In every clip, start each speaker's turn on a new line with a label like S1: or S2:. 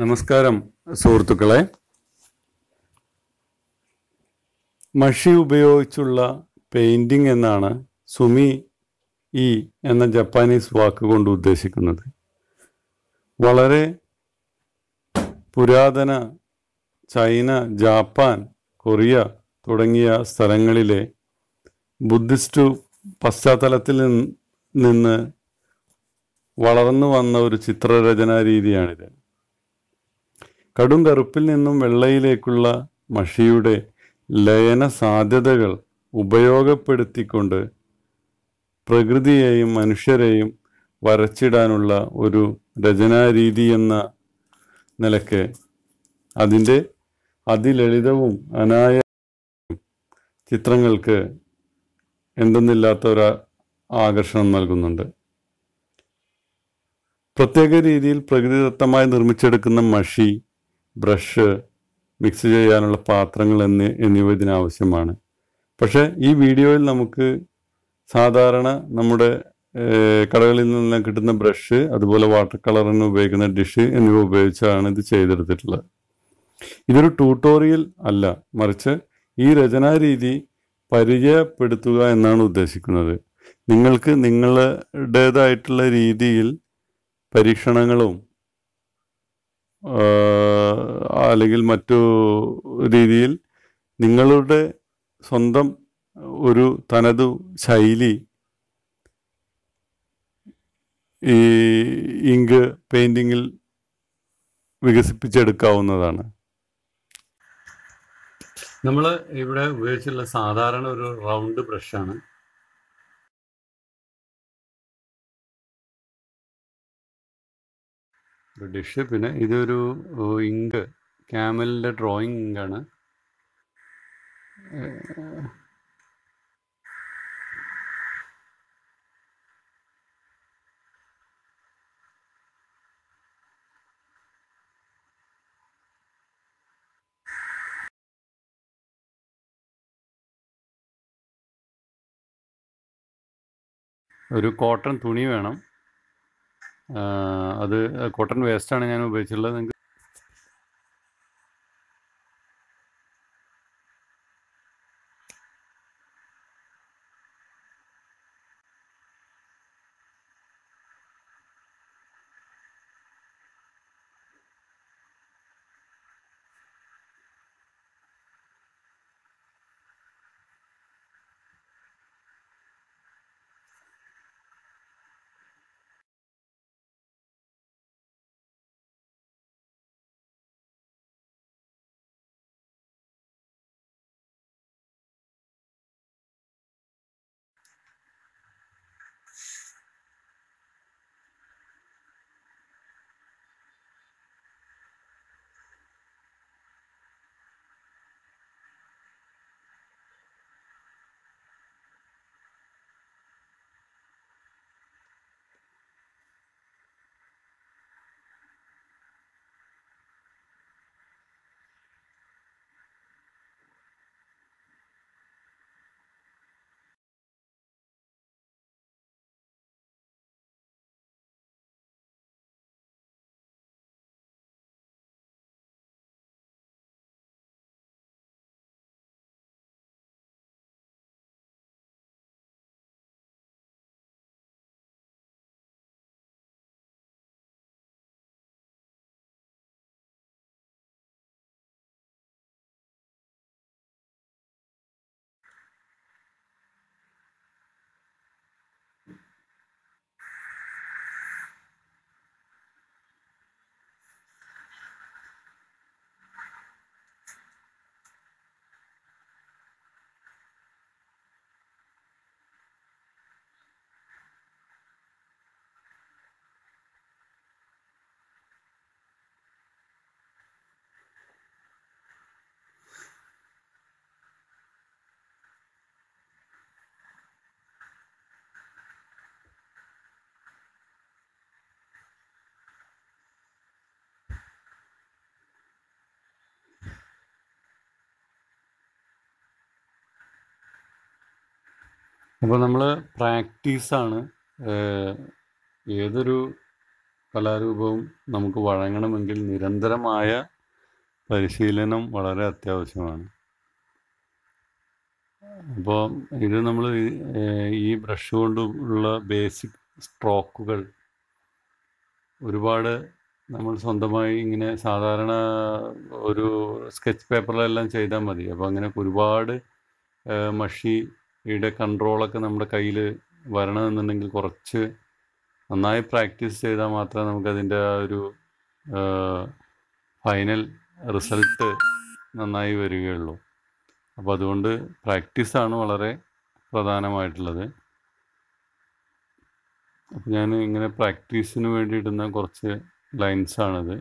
S1: നമസ്കാരം സുഹൃത്തുക്കളെ മഷി ഉപയോഗിച്ചുള്ള പെയിൻറ്റിംഗ് എന്നാണ് സുമി ഇ എന്ന ജപ്പാനീസ് വാക്ക് കൊണ്ട് ഉദ്ദേശിക്കുന്നത് വളരെ പുരാതന ചൈന ജാപ്പാൻ കൊറിയ തുടങ്ങിയ സ്ഥലങ്ങളിലെ ബുദ്ധിസ്റ്റ് പശ്ചാത്തലത്തിൽ നിന്ന് വളർന്നു വന്ന ഒരു ചിത്രരചനാ രീതിയാണിത് കടും കറുപ്പിൽ നിന്നും വെള്ളയിലേക്കുള്ള മഷിയുടെ ലയന സാധ്യതകൾ ഉപയോഗപ്പെടുത്തിക്കൊണ്ട് പ്രകൃതിയെയും മനുഷ്യരെയും വരച്ചിടാനുള്ള ഒരു രചനാരീതി എന്ന നിലയ്ക്ക് അതിൻ്റെ അതിലളിതവും അനായ ചിത്രങ്ങൾക്ക് എന്തെന്നില്ലാത്ത ഒരു ആകർഷണം നൽകുന്നുണ്ട് പ്രത്യേക രീതിയിൽ പ്രകൃതിദത്തമായി നിർമ്മിച്ചെടുക്കുന്ന മഷി ബ്രഷ് മിക്സ് ചെയ്യാനുള്ള പാത്രങ്ങൾ എന്നി എന്നിവ ഇതിനാവശ്യമാണ് പക്ഷേ ഈ വീഡിയോയിൽ നമുക്ക് സാധാരണ നമ്മുടെ കടകളിൽ നിന്ന് കിട്ടുന്ന ബ്രഷ് അതുപോലെ വാട്ടർ കളറിന് ഉപയോഗിക്കുന്ന ഡിഷ് എന്നിവ ഉപയോഗിച്ചാണ് ഇത് ചെയ്തെടുത്തിട്ടുള്ളത് ഇതൊരു ട്യൂട്ടോറിയൽ അല്ല മറിച്ച് ഈ രചനാരീതി പരിചയപ്പെടുത്തുക എന്നാണ് ഉദ്ദേശിക്കുന്നത് നിങ്ങൾക്ക് നിങ്ങളുടേതായിട്ടുള്ള രീതിയിൽ പരീക്ഷണങ്ങളും അല്ലെങ്കിൽ മറ്റു രീതിയിൽ നിങ്ങളുടെ സ്വന്തം ഒരു തനതു ശൈലി ഈ ഇങ്ക് പെയിൻറ്റിങ്ങിൽ വികസിപ്പിച്ചെടുക്കാവുന്നതാണ് നമ്മൾ ഇവിടെ ഉപയോഗിച്ചിട്ടുള്ള സാധാരണ ഒരു റൗണ്ട് ബ്രഷാണ് ഡിഷ് പിന്നെ ഇതൊരു ഇങ്ക് ക്യാമലിൻ്റെ ഡ്രോയിങ് ഇങ്കാണ് ഒരു കോട്ടൺ തുണി വേണം അത് കോട്ടൺ വേസ്റ്റ് ആണ് ഞാൻ ഉപയോഗിച്ചിട്ടുള്ളത് നിങ്ങൾക്ക് അപ്പോൾ നമ്മൾ പ്രാക്ടീസാണ് ഏതൊരു കലാരൂപവും നമുക്ക് വഴങ്ങണമെങ്കിൽ നിരന്തരമായ പരിശീലനം വളരെ അത്യാവശ്യമാണ് അപ്പോൾ ഇത് നമ്മൾ ഈ ബ്രഷ് കൊണ്ടുള്ള ബേസിക് സ്ട്രോക്കുകൾ ഒരുപാട് നമ്മൾ സ്വന്തമായി ഇങ്ങനെ സാധാരണ ഒരു സ്കെച്ച് പേപ്പറിലെല്ലാം ചെയ്താൽ മതി അപ്പോൾ അങ്ങനെ ഒരുപാട് മഷി ഇവിടെ കൺട്രോളൊക്കെ നമ്മുടെ കയ്യിൽ വരണമെന്നുണ്ടെങ്കിൽ കുറച്ച് നന്നായി പ്രാക്ടീസ് ചെയ്താൽ മാത്രമേ നമുക്കതിൻ്റെ ആ ഒരു ഫൈനൽ റിസൾട്ട് നന്നായി വരികയുള്ളൂ അപ്പോൾ അതുകൊണ്ട് പ്രാക്ടീസാണ് വളരെ പ്രധാനമായിട്ടുള്ളത് അപ്പോൾ ഞാൻ ഇങ്ങനെ പ്രാക്ടീസിന് വേണ്ടിയിടുന്ന കുറച്ച് ലൈൻസാണിത്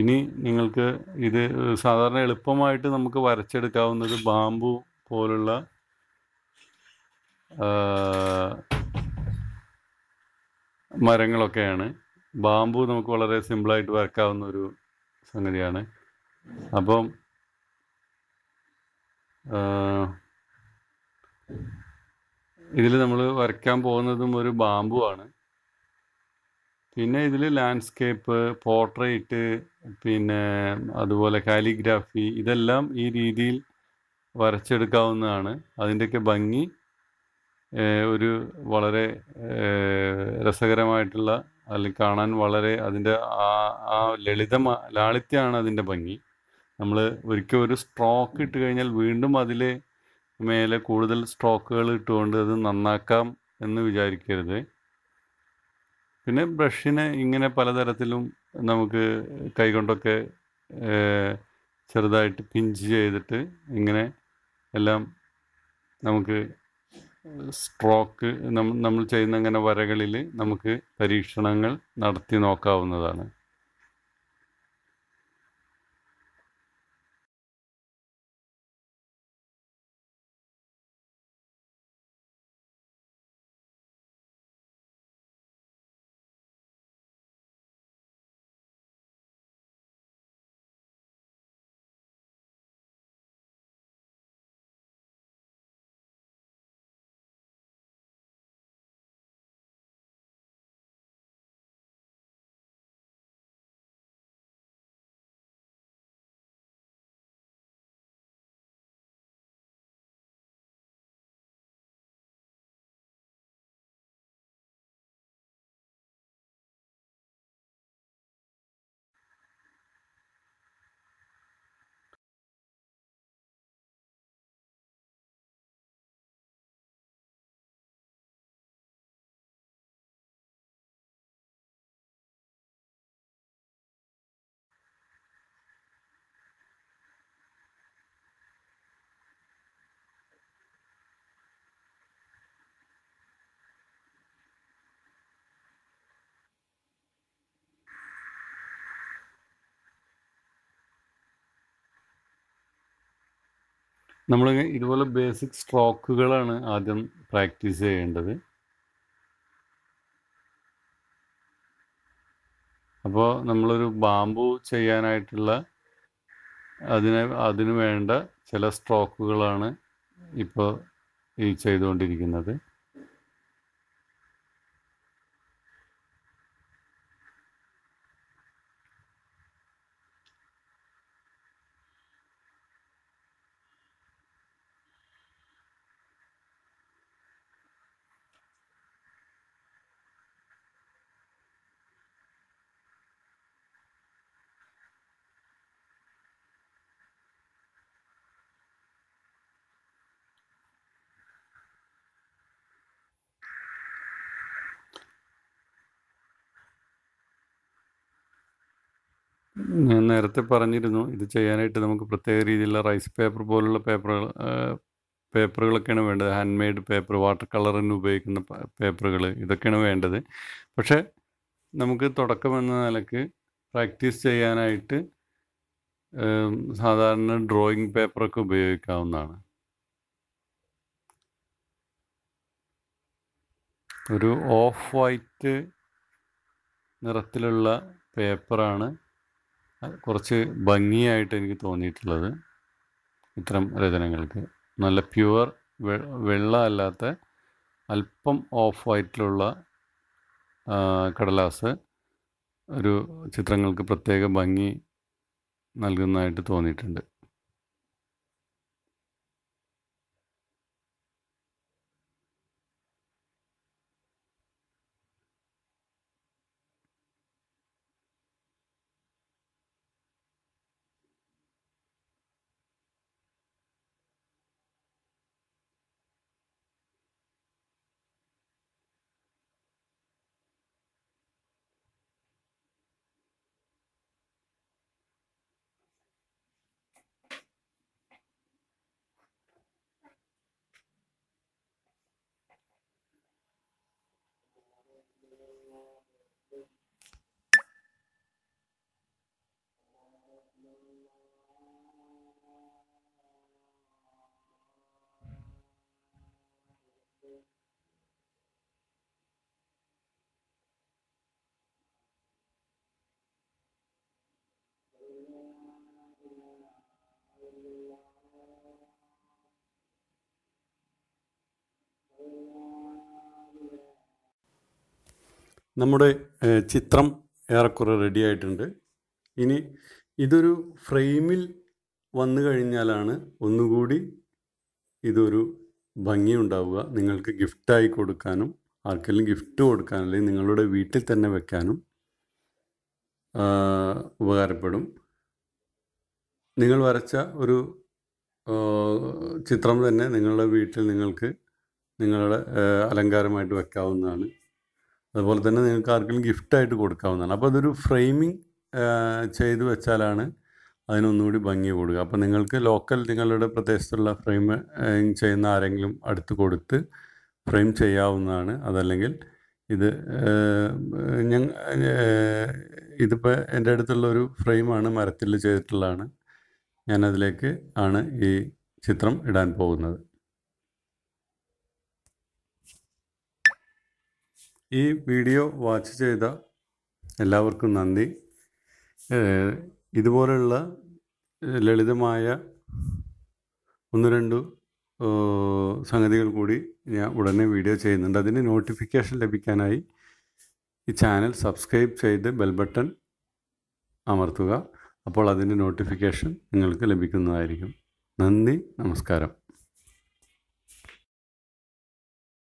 S1: ഇനി നിങ്ങൾക്ക് ഇത് സാധാരണ എളുപ്പമായിട്ട് നമുക്ക് വരച്ചെടുക്കാവുന്നത് ബാമ്പു പോലുള്ള മരങ്ങളൊക്കെയാണ് ബാമ്പു നമുക്ക് വളരെ സിമ്പിളായിട്ട് വരക്കാവുന്ന ഒരു സംഗതിയാണ് അപ്പം ഇതിൽ നമ്മൾ വരയ്ക്കാൻ പോകുന്നതും ഒരു ബാമ്പു ആണ് പിന്നെ ഇതിൽ ലാൻഡ്സ്കേപ്പ് പോർട്രേറ്റ് പിന്നെ അതുപോലെ കാലിഗ്രാഫി ഇതെല്ലാം ഈ രീതിയിൽ വരച്ചെടുക്കാവുന്നതാണ് അതിൻ്റെയൊക്കെ ഭംഗി ഒരു വളരെ രസകരമായിട്ടുള്ള അല്ലെങ്കിൽ കാണാൻ വളരെ അതിൻ്റെ ആ ആ ലളിതമാ ലാളിത്യമാണ് അതിൻ്റെ ഭംഗി നമ്മൾ ഒരിക്കൽ ഒരു സ്ട്രോക്ക് ഇട്ട് കഴിഞ്ഞാൽ വീണ്ടും അതിൽ മേലെ കൂടുതൽ സ്ട്രോക്കുകൾ ഇട്ടുകൊണ്ട് അത് നന്നാക്കാം എന്ന് വിചാരിക്കരുത് പിന്നെ ബ്രഷിനെ ഇങ്ങനെ പലതരത്തിലും നമുക്ക് കൈകൊണ്ടൊക്കെ ചെറുതായിട്ട് പിഞ്ച് ചെയ്തിട്ട് ഇങ്ങനെ എല്ലാം നമുക്ക് സ്ട്രോക്ക് നമ്മൾ ചെയ്യുന്ന അങ്ങനെ വരകളിൽ നമുക്ക് പരീക്ഷണങ്ങൾ നടത്തി നോക്കാവുന്നതാണ് നമ്മൾ ഇതുപോലെ ബേസിക് സ്ട്രോക്കുകളാണ് ആദ്യം പ്രാക്ടീസ് ചെയ്യേണ്ടത് അപ്പോൾ നമ്മളൊരു ബാമ്പു ചെയ്യാനായിട്ടുള്ള അതിനെ അതിനു വേണ്ട ചില സ്ട്രോക്കുകളാണ് ഇപ്പോൾ ഈ ചെയ്തുകൊണ്ടിരിക്കുന്നത് ഞാൻ നേരത്തെ പറഞ്ഞിരുന്നു ഇത് ചെയ്യാനായിട്ട് നമുക്ക് പ്രത്യേക രീതിയിലുള്ള റൈസ് പേപ്പർ പോലുള്ള പേപ്പറുകൾ പേപ്പറുകളൊക്കെയാണ് വേണ്ടത് ഹാൻഡ് പേപ്പർ വാട്ടർ കളറിന് ഉപയോഗിക്കുന്ന പേപ്പറുകൾ ഇതൊക്കെയാണ് വേണ്ടത് പക്ഷേ നമുക്ക് തുടക്കം എന്ന നിലക്ക് പ്രാക്ടീസ് ചെയ്യാനായിട്ട് സാധാരണ ഡ്രോയിങ് പേപ്പറൊക്കെ ഉപയോഗിക്കാവുന്നതാണ് ഒരു ഓഫ് വൈറ്റ് നിറത്തിലുള്ള പേപ്പറാണ് കുറച്ച് ഭംഗിയായിട്ട് എനിക്ക് തോന്നിയിട്ടുള്ളത് ഇത്തരം രചനകൾക്ക് നല്ല പ്യുവർ വെള്ള അല്ലാത്ത അല്പം ഓഫ് വൈറ്റിലുള്ള കടലാസ് ഒരു ചിത്രങ്ങൾക്ക് പ്രത്യേക ഭംഗി നൽകുന്നതായിട്ട് തോന്നിയിട്ടുണ്ട് നമ്മുടെ ചിത്രം ഏറെക്കുറെ റെഡി ആയിട്ടുണ്ട് ഇനി ഇതൊരു ഫ്രെയിമിൽ വന്നു കഴിഞ്ഞാലാണ് ഒന്നുകൂടി ഇതൊരു ഭംഗിയുണ്ടാവുക നിങ്ങൾക്ക് ഗിഫ്റ്റായി കൊടുക്കാനും ആർക്കെങ്കിലും ഗിഫ്റ്റ് കൊടുക്കാനും അല്ലെങ്കിൽ നിങ്ങളുടെ വീട്ടിൽ തന്നെ വെക്കാനും ഉപകാരപ്പെടും നിങ്ങൾ വരച്ച ഒരു ചിത്രം തന്നെ നിങ്ങളുടെ വീട്ടിൽ നിങ്ങൾക്ക് നിങ്ങളുടെ അലങ്കാരമായിട്ട് വെക്കാവുന്നതാണ് അതുപോലെ തന്നെ നിങ്ങൾക്ക് ആർക്കെങ്കിലും ഗിഫ്റ്റായിട്ട് കൊടുക്കാവുന്നതാണ് അപ്പോൾ അതൊരു ഫ്രെയിമിങ് ചെയ്തു വെച്ചാലാണ് അതിനൊന്നുകൂടി ഭംഗി കൊടുക്കുക അപ്പോൾ നിങ്ങൾക്ക് ലോക്കൽ നിങ്ങളുടെ പ്രദേശത്തുള്ള ഫ്രെയിം ചെയ്യുന്ന ആരെങ്കിലും അടുത്ത് കൊടുത്ത് ഫ്രെയിം ചെയ്യാവുന്നതാണ് അതല്ലെങ്കിൽ ഇത് ഞാൻ ഇതിപ്പോൾ എൻ്റെ അടുത്തുള്ള ഒരു ഫ്രെയിമാണ് മരത്തിൽ ചെയ്തിട്ടുള്ളതാണ് ഞാനതിലേക്ക് ആണ് ഈ ചിത്രം ഇടാൻ പോകുന്നത് ഈ വീഡിയോ വാച്ച് ചെയ്ത എല്ലാവർക്കും നന്ദി ഇതുപോലുള്ള ലളിതമായ ഒന്ന് രണ്ടു സംഗതികൾ കൂടി ഞാൻ ഉടനെ വീഡിയോ ചെയ്യുന്നുണ്ട് അതിന് നോട്ടിഫിക്കേഷൻ ലഭിക്കാനായി ഈ ചാനൽ സബ്സ്ക്രൈബ് ചെയ്ത് ബെൽ ബട്ടൺ അമർത്തുക അപ്പോൾ അതിൻ്റെ നോട്ടിഫിക്കേഷൻ നിങ്ങൾക്ക് ലഭിക്കുന്നതായിരിക്കും നന്ദി നമസ്കാരം